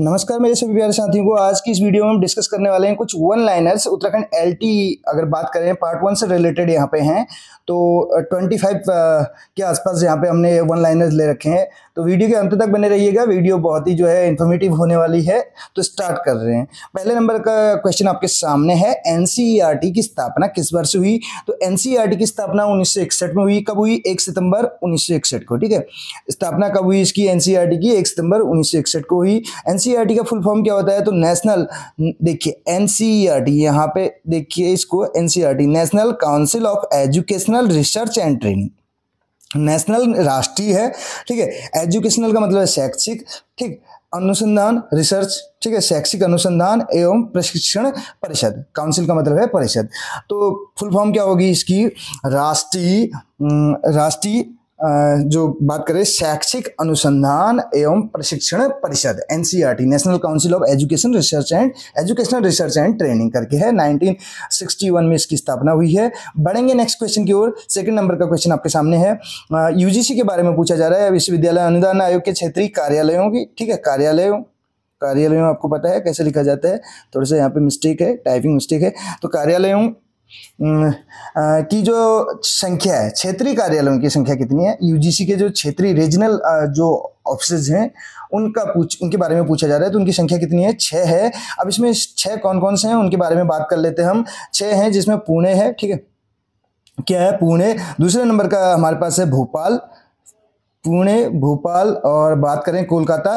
नमस्कार मेरे सभी प्यारे साथियों को आज की इस वीडियो में हम डिस्कस करने वाले हैं कुछ वन लाइनर्स उत्तराखंड एलटी अगर बात करें पार्ट वन से रिलेटेड यहाँ पे हैं तो ट्वेंटी फाइव के आसपास यहाँ पे हमने वन लाइनर्स ले रखे हैं तो वीडियो के अंत तक बने रहिएगा वीडियो बहुत ही जो है इन्फॉर्मेटिव होने वाली है तो स्टार्ट कर रहे हैं पहले नंबर का क्वेश्चन आपके सामने है एन e की स्थापना किस वर्ष हुई तो एन e की स्थापना उन्नीस में हुई कब हुई एक सितंबर उन्नीस को ठीक है स्थापना कब हुई इसकी एन e की एक सितंबर उन्नीस को हुई एन एनसीईआरटी e का फुल फॉर्म क्या होता है तो नेशनल देखिए एनसीईआरटी e यहाँ पे देखिए इसको NCERT national council of educational research and training national राष्ट्रीय है ठीक है एजुकेशनल का मतलब है शैक्षिक ठीक अनुसंधान रिसर्च ठीक है शैक्षिक अनुसंधान एवं प्रशिक्षण परिषद काउंसिल का मतलब है परिषद तो फुल फॉर्म क्या होगी इसकी राष्ट्रीय राष्ट्रीय जो बात करें शैक्षिक अनुसंधान एवं प्रशिक्षण परिषद N national council of education research and educational research and training करके है 1961 में इसकी स्थापना हुई है बढ़ेंगे नेक्स्ट क्वेश्चन की ओर सेकंड नंबर का क्वेश्चन आपके सामने है यूजीसी के बारे में पूछा जा रहा है विश्वविद्यालय अनुदान आयोग के क्षेत्रीय कार्यालयों की ठीक है कार्यालयों कार्यालयों आपको पता है कैसे लिखा जाता है थोड़ा सा यहाँ पे मिस्टेक है टाइपिंग मिस्टेक है तो कार्यालयों हम्म, की जो संख्या है क्षेत्रीय कार्यालयों की संख्या कितनी है यूजीसी के जो क्षेत्रीय रीजनल जो ऑफिस हैं उनका पूछ उनके बारे में पूछा जा रहा है तो उनकी संख्या कितनी है छः है अब इसमें छः कौन कौन से हैं उनके बारे में बात कर लेते हैं हम छः हैं जिसमें पुणे है ठीक है क्या है पुणे दूसरे नंबर का हमारे पास है भोपाल पुणे भोपाल और बात करें कोलकाता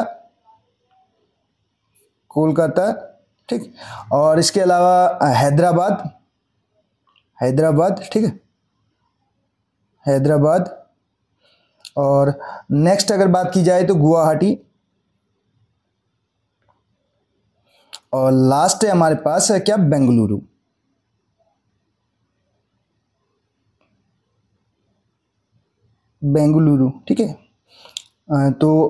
कोलकाता ठीक और इसके अलावा हैदराबाद हैदराबाद ठीक है हैदराबाद और नेक्स्ट अगर बात की जाए तो गुवाहाटी और लास्ट है हमारे पास है क्या बेंगलुरु बेंगलुरु ठीक है तो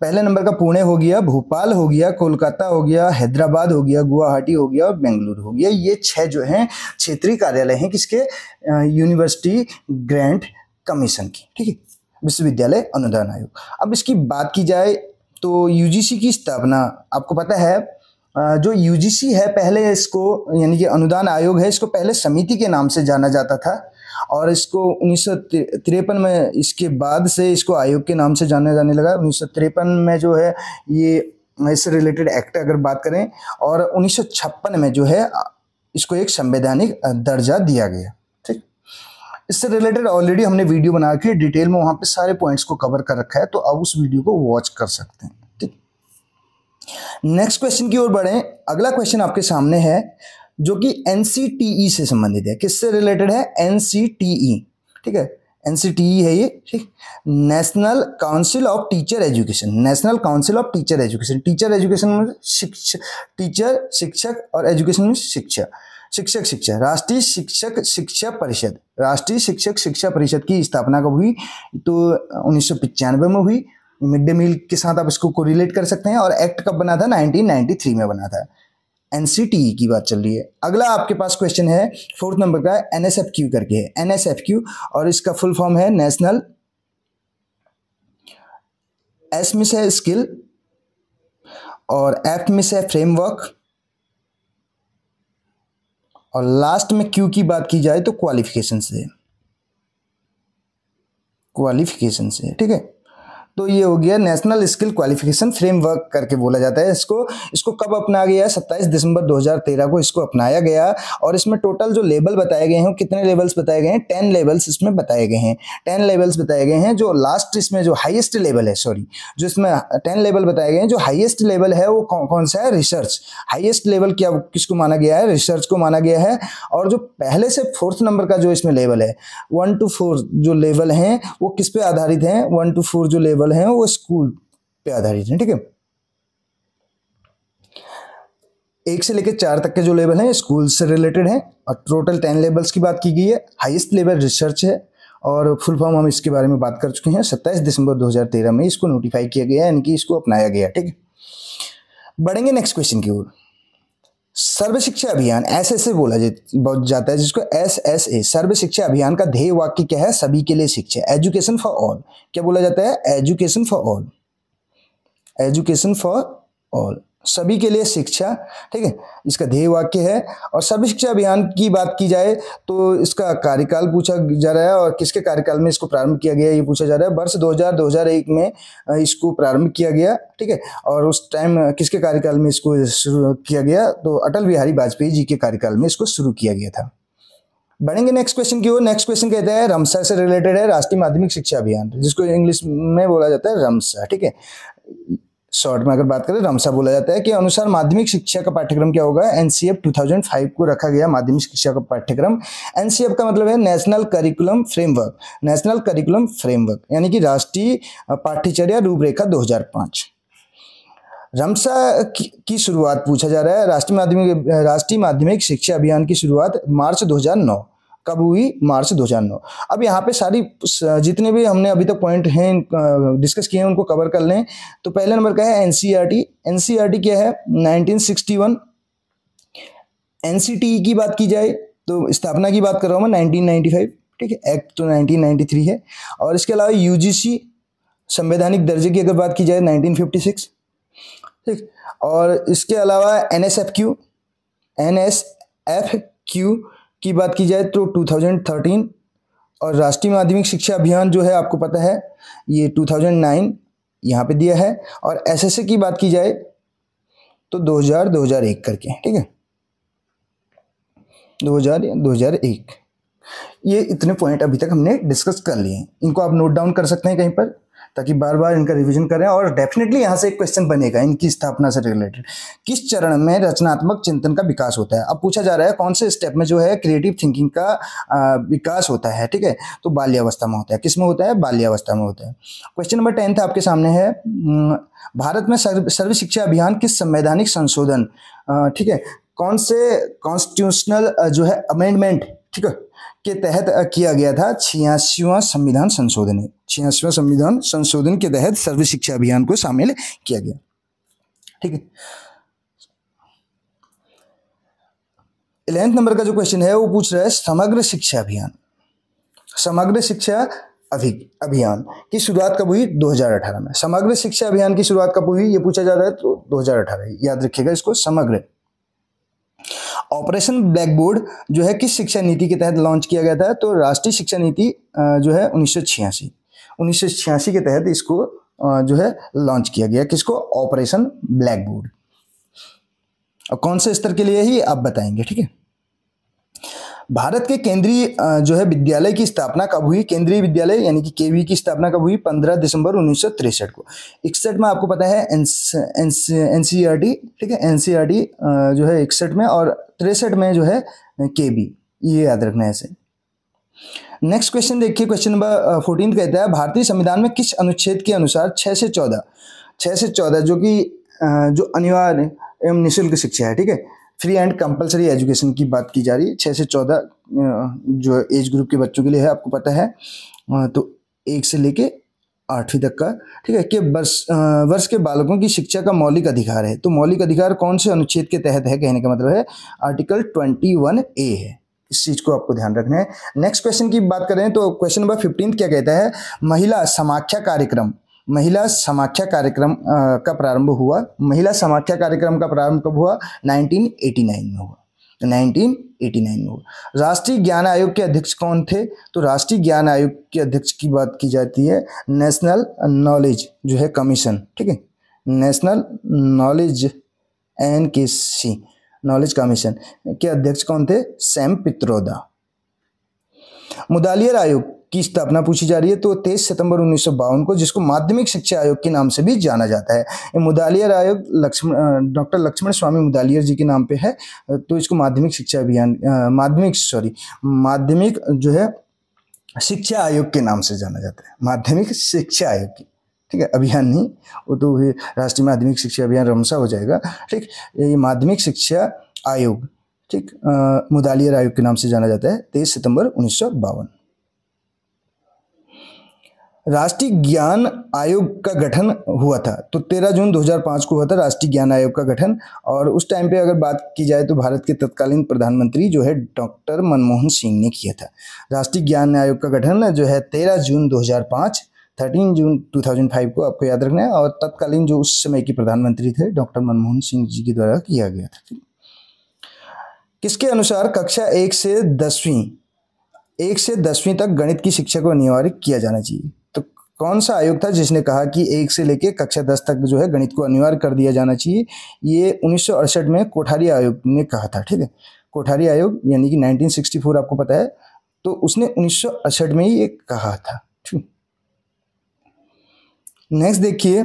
पहले नंबर का पुणे हो गया भोपाल हो गया कोलकाता हो गया हैदराबाद हो गया गुवाहाटी हो गया और बेंगलुरु हो गया ये छह जो हैं क्षेत्रीय कार्यालय हैं किसके यूनिवर्सिटी ग्रांट कमीशन की ठीक है विश्वविद्यालय अनुदान आयोग अब इसकी बात की जाए तो यूजीसी की स्थापना आपको पता है जो यूजीसी है पहले इसको यानी कि अनुदान आयोग है इसको पहले समिति के नाम से जाना जाता था और इसको उन्नीस में इसके बाद से इसको आयोग के नाम से जाना जाने लगा उन्नीस में जो है ये इससे रिलेटेड एक्ट अगर बात करें और उन्नीस में जो है इसको एक संवैधानिक दर्जा दिया गया ठीक इससे रिलेटेड ऑलरेडी हमने वीडियो बना के डिटेल में वहां पे सारे पॉइंट्स को कवर कर रखा है तो अब उस वीडियो को वॉच कर सकते हैं ठीक नेक्स्ट क्वेश्चन की ओर बढ़ें अगला क्वेश्चन आपके सामने है जो कि एन e से संबंधित है किससे रिलेटेड है एन e। ठीक है एन e है ये ठीक national council of teacher education national council of teacher education teacher education में शिक्षक टीचर शिक्षक और एजुकेशन में शिक्षा शिक्षक शिक्षा राष्ट्रीय शिक्षक शिक्षा परिषद राष्ट्रीय शिक्षक शिक्षा परिषद की स्थापना कब हुई तो उन्नीस में हुई मिड डे मील के साथ आप इसको कोरिलेट कर सकते हैं और एक्ट कब बना था 1993 में बना था एन e की बात चल रही है अगला आपके पास क्वेश्चन है फोर्थ नंबर का एन एस एफ क्यू करके एन एस एफ क्यू और इसका फुल फॉर्म है नेशनल एस मिस है स्किल और एफ मिस है फ्रेमवर्क और लास्ट में क्यू की बात की जाए तो क्वालिफिकेशन से क्वालिफिकेशन से ठीक है तो ये हो गया नेशनल स्किल क्वालिफिकेशन फ्रेमवर्क करके बोला जाता है इसको इसको कब अपनाया गया है सत्ताईस दिसंबर 2013 को इसको अपनाया गया और इसमें टोटल जो लेवल बताए गए हैं कितने लेवल्स बताए गए हैं टेन लेवल्स इसमें बताए गए हैं टेन लेवल्स बताए गए हैं जो लास्ट इसमें जो हाइएस्ट लेवल है सॉरी जो इसमें टेन लेवल बताए गए हैं जो हाइएस्ट लेवल है वो कौन कौन सा है रिसर्च हाइएस्ट लेवल क्या किसको माना गया है रिसर्च को माना गया है और जो पहले से फोर्थ नंबर का जो इसमें लेवल है वन टू फोर जो लेवल हैं वो किस पे आधारित हैं वन टू फोर जो लेवल एग्जाम्पल हैं वो स्कूल पे आधारित हैं ठीक है एक से लेकर चार तक के जो लेवल हैं स्कूल से रिलेटेड हैं और टोटल टेन लेवल्स की बात की गई है हाईएस्ट लेवल रिसर्च है और फुल फॉर्म हम इसके बारे में बात कर चुके हैं 27 दिसंबर 2013 में इसको नोटिफाई किया गया यानी कि इसको अपनाया गया ठीक है बढ़ेंगे नेक्स्ट क्वेश्चन की ओर सर्व शिक्षा अभियान एस एस ए बोला जाता है जिसको एस एस ए सर्व शिक्षा अभियान का ध्येय वाक्य क्या है सभी के लिए शिक्षा एजुकेशन फॉर ऑल क्या बोला जाता है education for all education for all सभी के लिए शिक्षा ठीक है इसका ध्येय वाक्य है और सर्व शिक्षा अभियान की बात की जाए तो इसका कार्यकाल पूछा जा रहा है और किसके कार्यकाल में इसको प्रारंभ किया गया ये पूछा जा रहा है वर्ष 2000 2001 में इसको प्रारंभ किया गया ठीक है और उस टाइम किसके कार्यकाल में इसको शुरू किया गया तो अटल बिहारी वाजपेयी जी के कार्यकाल में इसको शुरू किया गया था बढ़ेंगे नेक्स्ट क्वेश्चन की ओर नेक्स्ट क्वेश्चन कहते हैं रमसा से रिलेटेड है राष्ट्रीय माध्यमिक शिक्षा अभियान जिसको इंग्लिश में बोला जाता है रमसा ठीक है शॉर्ट में अगर बात करें रमसा तो बोला जाता है कि अनुसार माध्यमिक शिक्षा का पाठ्यक्रम क्या होगा एनसीएफ 2005 को रखा गया माध्यमिक शिक्षा का पाठ्यक्रम एनसीएफ का मतलब है national curriculum framework national curriculum framework यानी कि राष्ट्रीय पाठ्यचर्या रूपरेखा 2005 रमसा की शुरुआत पूछा जा रहा है राष्ट्रीय माध्यमिक राष्ट्रीय माध्यमिक शिक्षा अभियान की शुरुआत मार्च 2009 कब हुई मार्च दो अब यहाँ पे सारी जितने भी हमने अभी तक पॉइंट हैं डिस्कस किए हैं उनको कवर कर लें तो पहले नंबर का है एनसीईआरटी एनसीईआरटी क्या है 1961 एनसीटी e e e की बात की जाए तो स्थापना की बात कर रहा हूँ मैं 1995 ठीक है एक्ट तो 1993 है और इसके अलावा यूजीसी संवैधानिक दर्जे की अगर बात की जाए 1956 ठीक और इसके अलावा N S F Q N S F Q की बात की जाए तो 2013 और राष्ट्रीय माध्यमिक शिक्षा अभियान जो है आपको पता है ये 2009 यहाँ पर दिया है और एस की बात की जाए तो 2000 2001 करके ठीक है 2000 2001 ये इतने पॉइंट अभी तक हमने डिस्कस कर लिए हैं इनको आप नोट डाउन कर सकते हैं कहीं पर ताकि बार बार इनका रिविजन करें और डेफिनेटली यहाँ से एक क्वेश्चन बनेगा इनकी स्थापना से रिलेटेड किस चरण में रचनात्मक चिंतन का विकास होता है अब पूछा जा रहा है कौन से स्टेप में जो है क्रिएटिव थिंकिंग का विकास होता है ठीक है तो बाल्यावस्था में होता है किस में होता है बाल्यावस्था में होता है क्वेश्चन नंबर टेंथ आपके सामने है भारत में सर्व शिक्षा अभियान किस संवैधानिक संशोधन ठीक है कौन से कॉन्स्टिट्यूशनल जो है अमेंडमेंट ठीक है के तहत किया गया था छियासीवा संविधान संशोधन छियासीवा संविधान संशोधन के तहत सर्व शिक्षा अभियान को शामिल किया गया ठीक है इलेवेंथ नंबर का जो क्वेश्चन है वो पूछ रहा है समग्र शिक्षा अभियान समग्र शिक्षा अभियान की शुरुआत कब हुई 2018 में समग्र शिक्षा अभियान की शुरुआत कब हुई ये पूछा जा रहा है तो 2018 याद रखिएगा इसको समग्र ऑपरेशन ब्लैक बोर्ड जो है किस शिक्षा नीति के तहत लॉन्च किया गया था तो राष्ट्रीय शिक्षा नीति जो है उन्नीस सौ के तहत इसको जो है लॉन्च किया गया किसको ऑपरेशन ब्लैक बोर्ड और कौन से स्तर के लिए ही आप बताएंगे ठीक है भारत के केंद्रीय जो है विद्यालय की स्थापना कब हुई केंद्रीय विद्यालय यानी कि केवी की स्थापना कब हुई पंद्रह दिसंबर उन्नीस को इकसठ में आपको पता है एन ठीक है एन जो है इकसठ में और तिरसठ में जो है के ये याद रखना है ऐसे नेक्स्ट क्वेश्चन देखिए क्वेश्चन नंबर फोर्टीन कहता है भारतीय संविधान में किस अनुच्छेद के अनुसार छः से चौदह छः से चौदह जो कि जो अनिवार्य एवं निःशुल्क शिक्षा है ठीक है फ्री एंड कंपलसरी एजुकेशन की बात की जा रही है छः से चौदह जो एज ग्रुप के बच्चों के लिए है आपको पता है तो एक से लेके आठवीं तक का ठीक है कि वर्ष वर्ष के बालकों की शिक्षा का मौलिक अधिकार है तो मौलिक अधिकार कौन से अनुच्छेद के तहत है कहने का मतलब है आर्टिकल ट्वेंटी वन ए है इस चीज को आपको ध्यान रखना है नेक्स्ट क्वेश्चन की बात करें तो क्वेश्चन नंबर फिफ्टीन क्या कहता है महिला समाख्या कार्यक्रम महिला समाख्या कार्यक्रम का प्रारंभ हुआ महिला समाख्या कार्यक्रम का प्रारंभ कब हुआ 1989 में हुआ तो 1989 में हुआ राष्ट्रीय ज्ञान आयोग के अध्यक्ष कौन थे तो राष्ट्रीय ज्ञान आयोग के अध्यक्ष की बात की जाती है नेशनल नॉलेज जो है कमीशन ठीक है नेशनल नॉलेज एन के सी नॉलेज कमीशन के अध्यक्ष कौन थे सैम पित्रोदा मुदालियर आयोग की स्थापना पूछी जा रही है तो तेईस सितंबर उन्नीस को जिसको माध्यमिक शिक्षा आयोग के नाम से भी जाना जाता है मुदालियर आयोग लक्ष्मण डॉक्टर लक्ष्मण स्वामी मुदालियर जी के नाम पे है तो इसको माध्यमिक शिक्षा अभियान माध्यमिक सॉरी माध्यमिक जो है शिक्षा आयोग के नाम से जाना जाता है माध्यमिक शिक्षा आयोग की ठीक है अभियान नहीं वो तो राष्ट्रीय माध्यमिक शिक्षा अभियान रमसा हो जाएगा ठीक ये माध्यमिक शिक्षा आयोग ठीक मुदालियर आयोग के नाम से जाना जाता है तेईस सितंबर उन्नीस राष्ट्रीय ज्ञान आयोग का गठन हुआ था तो 13 जून 2005 को हुआ था राष्ट्रीय ज्ञान आयोग का गठन और उस टाइम पे अगर बात की जाए तो भारत के तत्कालीन प्रधानमंत्री जो है डॉक्टर मनमोहन सिंह ने किया था राष्ट्रीय ज्ञान आयोग का गठन जो है 13 जून 2005 13 जून 2005 को आपको याद रखना है और तत्कालीन जो उस समय के प्रधानमंत्री थे डॉक्टर मनमोहन सिंह जी के द्वारा किया गया था किसके अनुसार कक्षा एक से दसवीं एक से दसवीं तक गणित की शिक्षा को अनिवार्य किया जाना चाहिए कौन सा आयोग था जिसने कहा कि एक से लेकर कक्षा दस तक जो है गणित को अनिवार्य कर दिया जाना चाहिए ये उन्नीस में कोठारी आयोग ने कहा था ठीक है कोठारी आयोग यानी कि 1964 आपको पता है तो उसने उन्नीस में ही ये कहा था ठीक नेक्स्ट देखिए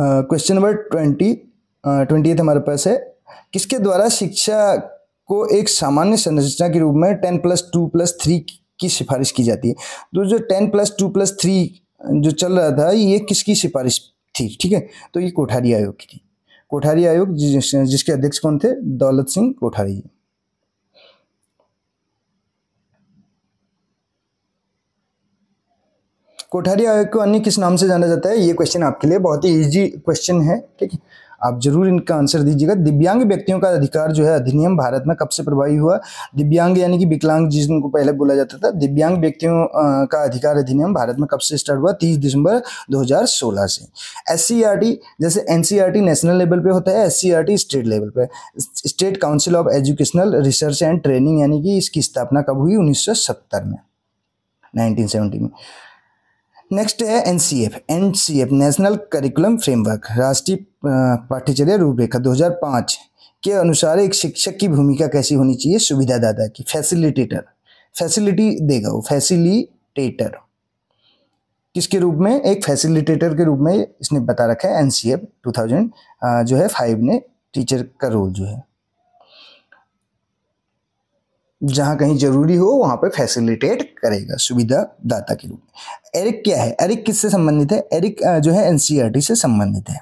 क्वेश्चन नंबर ट्वेंटी ट्वेंटी हमारे पास है किसके द्वारा शिक्षा को एक सामान्य संरचना के रूप में ten plus two plus three की सिफारिश की जाती है तो जो ten plus two plus three जो चल रहा था ये किसकी सिफारिश थी ठीक है तो ये कोठारी आयोग की थी कोठारी आयोग जिस, जिसके अध्यक्ष कौन थे दौलत सिंह कोठारी जी कोठारी आयोग को अन्य किस नाम से जाना जाता है ये क्वेश्चन आपके लिए बहुत ही इजी क्वेश्चन है ठीक है आप जरूर इनका आंसर दीजिएगा दिव्यांग व्यक्तियों का अधिकार जो है अधिनियम भारत में कब से प्रभावी हुआ दिव्यांग यानी कि विकलांग जिनको पहले बोला जाता था दिव्यांग व्यक्तियों का अधिकार अधिनियम भारत में कब से स्टार्ट हुआ तीस दिसंबर 2016 से एस e जैसे एन नेशनल लेवल पे होता है एस स्टेट लेवल पे state council of educational research and training यानी कि इसकी स्थापना कब हुई उन्नीस में 1970 में नेक्स्ट है N C F N C F national curriculum framework राष्ट्रीय पाठ्यचर्या रूपरेखा 2005 के अनुसार एक शिक्षक की भूमिका कैसी होनी चाहिए सुविधादाता की फैसिलिटेटर फैसिलिटी देगा वो फैसिलिटेटर किसके रूप में एक फैसिलिटेटर के रूप में इसने बता रखा है N C F two thousand जो है फाइव ने टीचर का रोल जो है जहाँ कहीं जरूरी हो वहाँ पर फैसिलिटेट करेगा सुविधा दाता के रूप में एरिक क्या है एरिक किससे संबंधित है एरिक जो है एन e से संबंधित है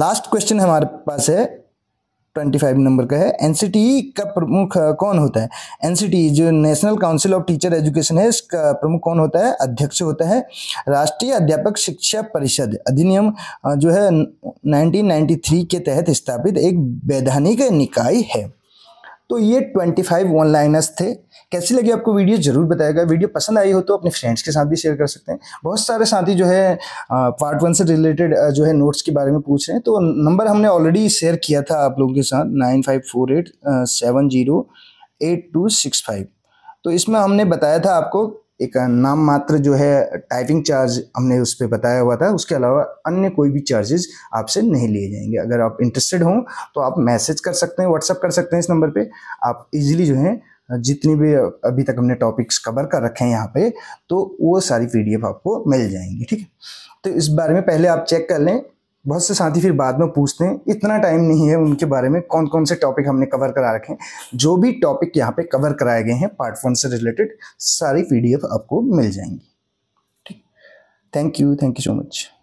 लास्ट क्वेश्चन हमारे पास है ट्वेंटी फाइव नंबर का है एनसीटीई e का प्रमुख कौन होता है एनसीटी e जो national council of teacher education है इसका प्रमुख कौन होता है अध्यक्ष होता है राष्ट्रीय अध्यापक शिक्षा परिषद अधिनियम जो है 1993 के तहत स्थापित एक वैधानिक निकाय है तो ये ट्वेंटी फाइव वन लाइनर्स थे कैसी लगी आपको वीडियो जरूर बताएगा वीडियो पसंद आई हो तो अपने फ्रेंड्स के साथ भी शेयर कर सकते हैं बहुत सारे साथी जो है पार्ट वन से रिलेटेड जो है नोट्स के बारे में पूछ रहे हैं तो नंबर हमने ऑलरेडी शेयर किया था आप लोगों के साथ nine five four eight seven zero eight two six five तो इसमें हमने बताया था आपको एक नाम मात्र जो है टाइपिंग चार्ज हमने उस पर बताया हुआ था उसके अलावा अन्य कोई भी चार्जेस आपसे नहीं लिए जाएंगे अगर आप इंटरेस्टेड हों तो आप मैसेज कर सकते हैं व्हाट्सअप कर सकते हैं इस नंबर पे आप इजीली जो है जितनी भी अभी तक हमने टॉपिक्स कवर कर रखे हैं यहाँ पे तो वो सारी पी आपको मिल जाएंगी ठीक है तो इस बारे में पहले आप चेक कर लें बहुत से साथी फिर बाद में पूछते हैं इतना टाइम नहीं है उनके बारे में कौन कौन से टॉपिक हमने कवर करा रखे हैं जो भी टॉपिक यहाँ पे कवर कराए गए हैं पार्ट वन से रिलेटेड सारी पीडीएफ आपको मिल जाएंगी ठीक thank you thank you so much